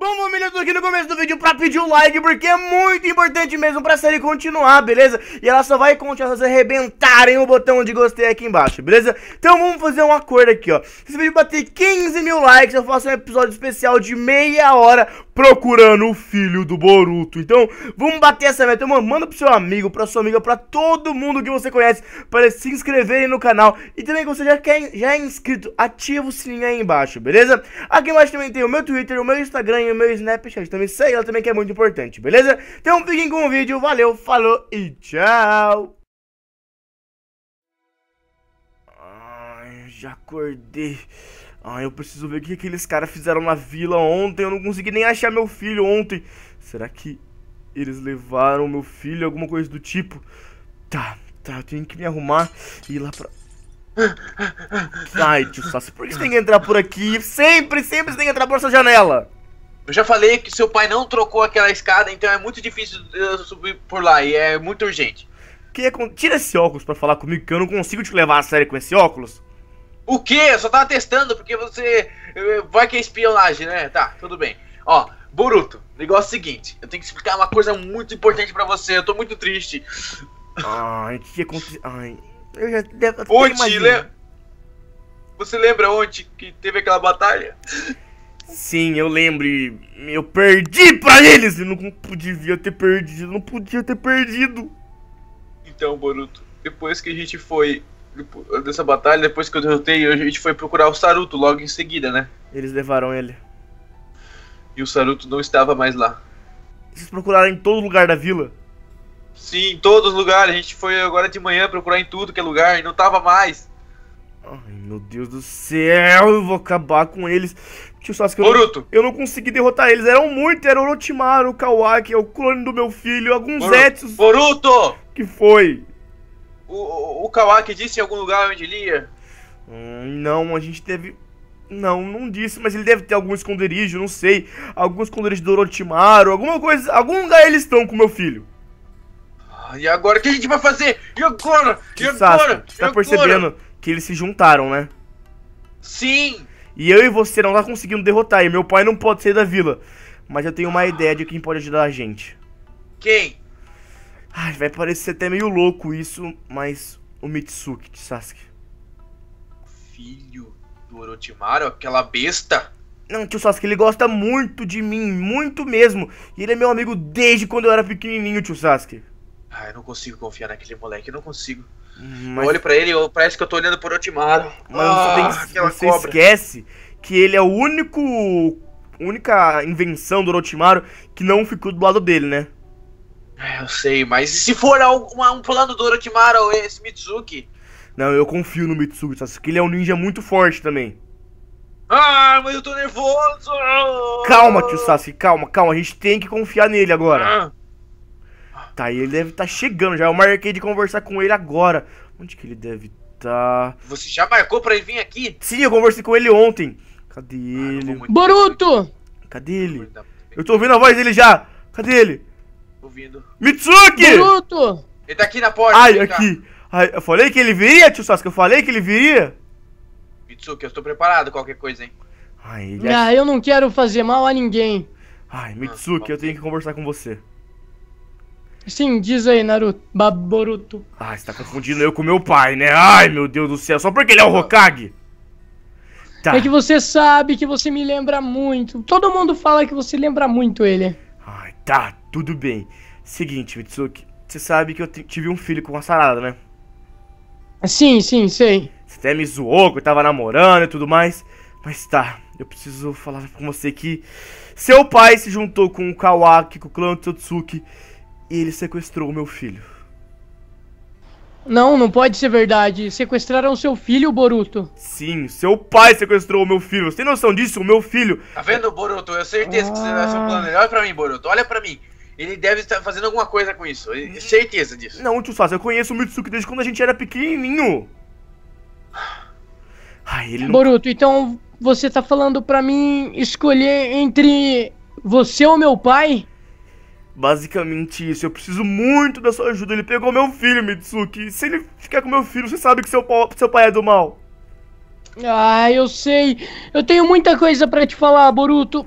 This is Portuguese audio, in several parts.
Bom, família, eu tô aqui no começo do vídeo pra pedir um like, porque é muito importante mesmo pra série continuar, beleza? E ela só vai continuar se vocês arrebentarem o botão de gostei aqui embaixo, beleza? Então vamos fazer um acordo aqui, ó. Se esse vídeo bater 15 mil likes, eu faço um episódio especial de meia hora procurando o filho do Boruto. Então, vamos bater essa meta. Então, mano, manda pro seu amigo, pra sua amiga, pra todo mundo que você conhece, para eles se inscreverem no canal. E também, se você já, quer, já é inscrito, ativa o sininho aí embaixo, beleza? Aqui embaixo também tem o meu Twitter, o meu Instagram o meu Snapchat. Também segue ela também que é muito importante, beleza? Então fiquem com o vídeo, valeu, falou e tchau! Ai, já acordei. Ai, eu preciso ver o que aqueles caras fizeram na vila ontem. Eu não consegui nem achar meu filho ontem. Será que eles levaram meu filho, alguma coisa do tipo? Tá, tá, eu tenho que me arrumar e ir lá pra... Ai, tio Sassi, por que você tem que entrar por aqui? Sempre, sempre você tem que entrar por essa janela. Eu já falei que seu pai não trocou aquela escada, então é muito difícil eu subir por lá e é muito urgente. Que é Tira esse óculos para falar comigo que eu não consigo te levar a sério com esse óculos. O que? Eu só tava testando, porque você. Eh, vai que é espionagem, né? Tá, tudo bem. Ó, Boruto, negócio é o seguinte: eu tenho que explicar uma coisa muito importante para você. Eu tô muito triste. Ai, o que aconteceu? Ai, eu já devo. Ontem, le... você lembra ontem que teve aquela batalha? Sim, eu lembro. Eu perdi pra eles! Eu não podia ter perdido, não podia ter perdido. Então, Boruto, depois que a gente foi dessa batalha, depois que eu derrotei, a gente foi procurar o Saruto logo em seguida, né? Eles levaram ele. E o Saruto não estava mais lá. Vocês procuraram em todo lugar da vila? Sim, em todos os lugares. A gente foi agora de manhã procurar em tudo que é lugar e não tava mais. Ai, meu Deus do céu, eu vou acabar com eles. Tio Sasuke, eu, Não, eu não consegui derrotar eles. Eram muito, era o Orochimaru, o Kawaki, é o clone do meu filho, alguns Boruto. Etsus. Boruto! Que foi? O, o, Kawaki disse em algum lugar onde ele ia? Hum, não, a gente teve... Não, não disse, mas ele deve ter algum esconderijo, não sei. Algum esconderijo do Orochimaru, alguma coisa... Algum lugar eles estão com meu filho. Ah, e agora, o que a gente vai fazer? E agora? E agora? Sasuke, você tá agora? percebendo que eles se juntaram, né? Sim! E eu e você não tá conseguindo derrotar, e meu pai não pode sair da vila. Mas eu tenho uma ah. ideia de quem pode ajudar a gente. Quem? Ai, vai parecer até meio louco isso, mas o Mitsuki de Sasuke. Filho do Orochimaru, aquela besta? Não, tio Sasuke, ele gosta muito de mim, muito mesmo. E ele é meu amigo desde quando eu era pequenininho, tio Sasuke. Ah, eu não consigo confiar naquele moleque, eu não consigo. Mas... Eu olho pra ele e parece que eu tô olhando por Otimaro. Mas ah, você, tem, ah, você esquece que ele é o único. única invenção do Orochimaru que não ficou do lado dele, né? É, eu sei, mas e se for algum um plano do Orochimaru, esse Mitsuki? Não, eu confio no Mitsuki, Sasuke. Ele é um ninja muito forte também. Ah, mas eu tô nervoso! Calma, tio Sasuke, calma, calma. A gente tem que confiar nele agora. Ah tá? Ele deve estar tá chegando já. Eu marquei de conversar com ele agora. Onde que ele deve estar? Tá? Você já marcou pra ele vir aqui? Sim, eu conversei com ele ontem. Cadê ah, ele? Boruto! Cadê ele? Eu tô ouvindo a voz dele já. Cadê ele? ouvindo. Mitsuki! Boruto! Ele tá aqui na porta. Ai, aqui. Ai, eu falei que ele viria, tio Sasuke. Eu falei que ele viria. Mitsuki, eu estou preparado qualquer coisa, hein? Ai, ele... É ah, eu não quero fazer mal a ninguém. Ai, Mitsuki, ah, eu tenho que conversar com você. Sim, diz aí, Naruto. Baboruto. Ah, você tá confundindo eu com meu pai, né? Ai, meu Deus do céu, só porque ele é o Hokage? Tá. É que você sabe que você me lembra muito. Todo mundo fala que você lembra muito ele. Ai, tá, tudo bem. Seguinte, Mitsuki, você sabe que eu tive um filho com uma sarada, né? Sim, sim, sei. Você até me zoou que eu tava namorando e tudo mais. Mas tá, eu preciso falar com você que seu pai se juntou com o Kawaki, com o clã Tsutsuki e ele sequestrou o meu filho. Não, não pode ser verdade. Sequestraram seu filho, Boruto. Sim, seu pai sequestrou o meu filho. Você tem noção disso? O meu filho. Tá vendo, Boruto? Eu certeza ah. que você vai seu plano. Olha pra mim, Boruto. Olha pra mim. Ele deve estar fazendo alguma coisa com isso. Eu certeza disso. Não, tio Sasa, eu conheço o Mitsuki desde quando a gente era pequenininho. Ai, ele não... Boruto, então você tá falando pra mim escolher entre você ou meu pai? Basicamente isso, eu preciso muito da sua ajuda. Ele pegou meu filho, Mitsuki. Se ele ficar com meu filho, você sabe que seu, seu pai é do mal. Ah, eu sei. Eu tenho muita coisa para te falar, Boruto.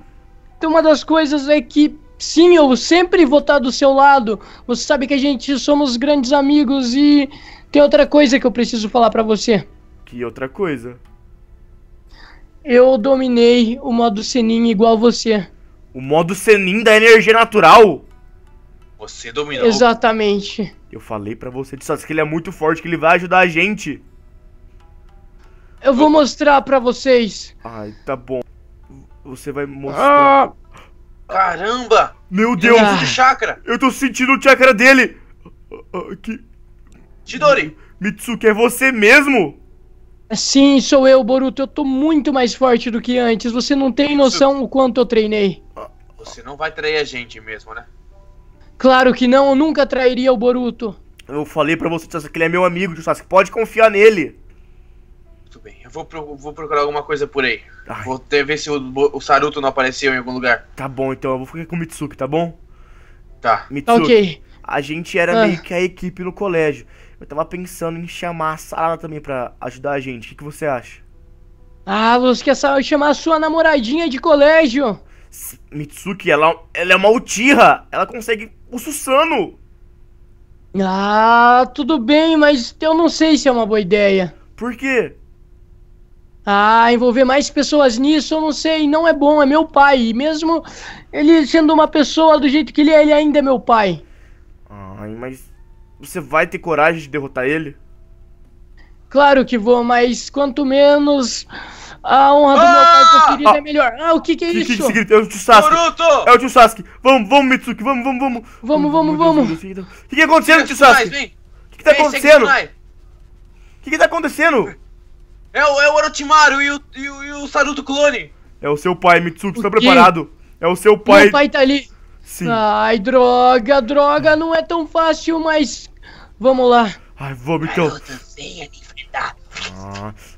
Então, uma das coisas é que, sim, eu sempre vou estar do seu lado. Você sabe que a gente somos grandes amigos e tem outra coisa que eu preciso falar para você. Que outra coisa? Eu dominei o modo Senin igual você. O modo Senin da energia natural? Você dominou. Exatamente. Eu falei para você disso, que ele é muito forte, que ele vai ajudar a gente. Eu vou mostrar para vocês. Ai, tá bom. Você vai mostrar. Ah! caramba! Meu Deus! Ah. chakra. Eu tô sentindo o chakra dele. Ah, que... Chidori! Mitsuki, é você mesmo? Sim, sou eu, Boruto. Eu tô muito mais forte do que antes. Você não tem noção o quanto eu treinei. Ah. Você não vai trair a gente mesmo, né? Claro que não, eu nunca trairia o Boruto. Eu falei para você, Sasuke, que ele é meu amigo, Sasuke, pode confiar nele. Muito bem, eu vou, vou procurar alguma coisa por aí. Ai. Vou ter, ver se o, o, Saruto não apareceu em algum lugar. Tá bom, então, eu vou ficar com o Mitsuki, tá bom? Tá. Mitsuki, okay. a gente era ah. meio que a equipe no colégio. Eu tava pensando em chamar a Sara também pra ajudar a gente, o que, que você acha? Ah, você quer chamar a sua namoradinha de colégio? Mitsuki, ela, ela é uma Uchiha. Ela consegue o Susano. Ah, tudo bem, mas eu não sei se é uma boa ideia. Por quê? Ah, envolver mais pessoas nisso, eu não sei, não é bom, é meu pai. E mesmo ele sendo uma pessoa do jeito que ele é, ele ainda é meu pai. Ai, mas você vai ter coragem de derrotar ele? Claro que vou, mas quanto menos a honra do ah! meu pai conferida ah! é ah! melhor. Ah, o que que é isso? Que, que, que, que, é o tio Sasuke. É o tio Sasuke. Vamos, vamos, Mitsuki. Vamos, vamos, vamos. Vamos, vamos, vamos. O que que tá acontecendo, tio Sasuke? O que que tá acontecendo? O que que tá acontecendo? É o, é o Orochimaru e o, e o, e o Saruto clone. É o seu pai, Mitsuki. Está preparado? É o seu pai. Meu pai tá ali. Sim. Ai, droga, droga. Não é tão fácil, mas... Vamos lá. Ai, vamos então. Garota, venha me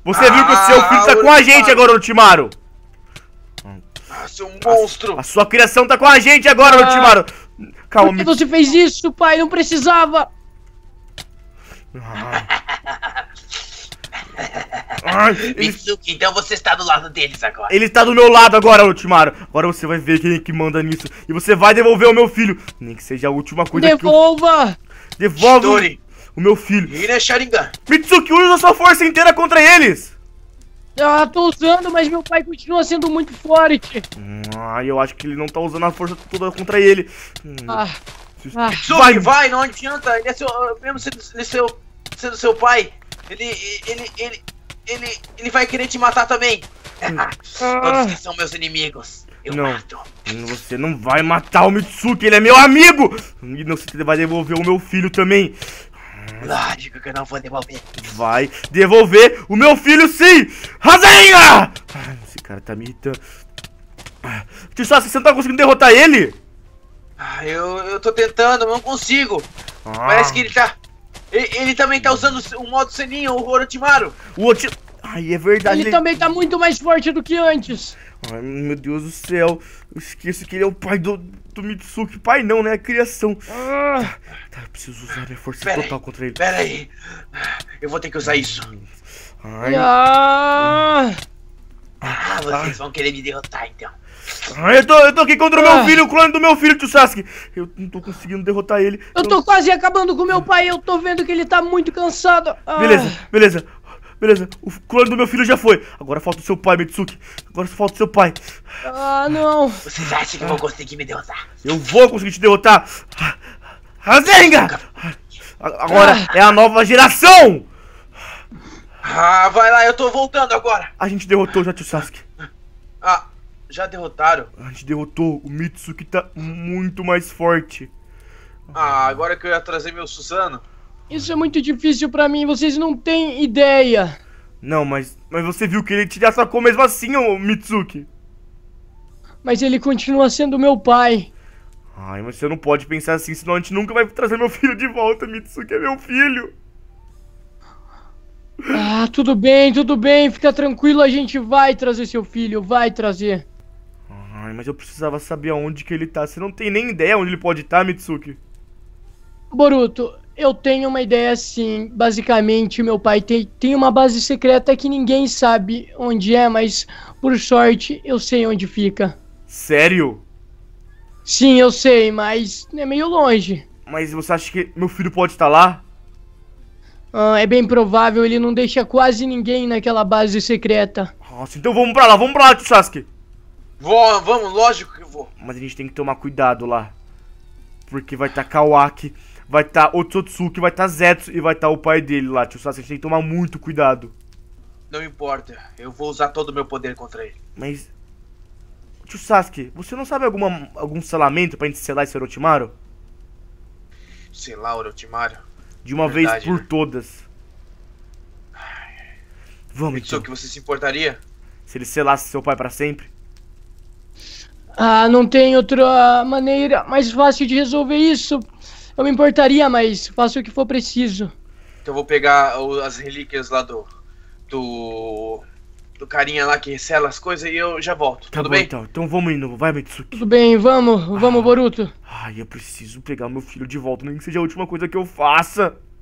você viu que o seu filho tá ah, com a gente agora, Ultimaru! Ah, seu é monstro! A, a sua criação tá com a gente agora, ah, Ultimaru! Calma. Por que você fez isso, pai? Não precisava! Ah. Ai, ele... então você está do lado deles agora. Ele está do meu lado agora, Ultimaro. Agora você vai ver quem é que manda nisso. E você vai devolver o meu filho. Nem que seja a última coisa Devolva! que eu... Devolva! Devolva! o meu filho. é Sharingan. Mitsuki, usa sua força inteira contra eles. Ah, tô usando, mas meu pai continua sendo muito forte. Ah, eu acho que ele não tá usando a força toda contra ele. Hum. Ah, ah. Mitsuki, vai, vai, não adianta. Ele é seu, ah, mesmo sendo, é seu, sendo seu pai, ele, ele, ele, ele, ele vai querer te matar também. Hum. Todos que são meus inimigos. Eu não, mato. você não vai matar o Mitsuki, ele é meu amigo! E não, você vai devolver o meu filho também. Hum. Lógico que eu não vou devolver. Vai devolver o meu filho sim! Razenha! Esse cara tá me irritando. Ah, tio Sassi, você não tá conseguindo derrotar ele? Ah, eu, eu tô tentando, não consigo. Ah. Parece que ele tá... Ele, ele, também tá usando o modo Seninho, o Orochimaru. O Orochimaru... Ai, é verdade. Ele, ele, também tá muito mais forte do que antes. Ai, meu Deus do céu. Eu esqueço que ele é o pai do, do Mitsuki. Pai não, né? A criação. Ah. Tá, tá eu preciso usar minha força pera total aí, contra ele. Pera aí. Eu vou ter que usar isso. Ai. Ah, ah vocês vão querer me derrotar, então. Ah, eu tô, eu tô aqui contra o ah. meu filho, o clone do meu filho, tio Sasuke. Eu não tô conseguindo derrotar ele. Eu, eu tô quase acabando com meu pai, eu tô vendo que ele tá muito cansado. Ah. Beleza, beleza. Beleza, o clone do meu filho já foi. Agora falta o seu pai, Mitsuki. Agora só falta o seu pai. Ah, não. Vocês acham que vão conseguir me derrotar? Eu vou conseguir te derrotar. Razenga! Agora é a nova geração! Ah, vai lá, eu tô voltando agora. A gente derrotou já o Sasuke. Ah, já derrotaram? A gente derrotou. O Mitsuki tá muito mais forte. Ah, agora que eu ia trazer meu Susano. Isso é muito difícil para mim, vocês não têm ideia. Não, mas, mas você viu que ele te atacou mesmo assim, ô Mitsuki. Mas ele continua sendo meu pai. Ai, mas você não pode pensar assim, senão a gente nunca vai trazer meu filho de volta. Mitsuki é meu filho. Ah, tudo bem, tudo bem. Fica tranquilo, a gente vai trazer seu filho, vai trazer. Ai, mas eu precisava saber aonde que ele tá. Você não tem nem ideia onde ele pode estar, tá, Mitsuki. Boruto, eu tenho uma ideia assim. Basicamente, meu pai tem, tem uma base secreta que ninguém sabe onde é, mas por sorte eu sei onde fica. Sério? Sim, eu sei, mas é meio longe. Mas você acha que meu filho pode estar lá? Ah, é bem provável, ele não deixa quase ninguém naquela base secreta. Nossa, então vamos pra lá, vamos pra lá, Tsasuke. Vou, vamos, lógico que vou. Mas a gente tem que tomar cuidado lá. Porque vai estar Kawaki vai estar tá Otsotsuki, vai estar tá Zetsu e vai estar tá o pai dele lá, tio Sasuke. A gente tem que tomar muito cuidado. Não importa, eu vou usar todo o meu poder contra ele. Mas... Tio Sasuke, você não sabe alguma, algum selamento pra gente selar esse Orochimaru? Selar o Orochimaru? De uma Verdade, vez por né? todas. Vamos, Pensou então. que você se importaria? Se ele selasse seu pai para sempre? Ah, não tem outra maneira mais fácil de resolver isso. Eu me importaria, mas faço o que for preciso. Então eu vou pegar as relíquias lá do. do. do carinha lá que recela as coisas e eu já volto. Tá Tudo bom, bem? Então. então vamos indo, vai, Mitsuki. Tudo bem, vamos, vamos, ah, Boruto. Ai, eu preciso pegar meu filho de volta, nem que seja a última coisa que eu faça.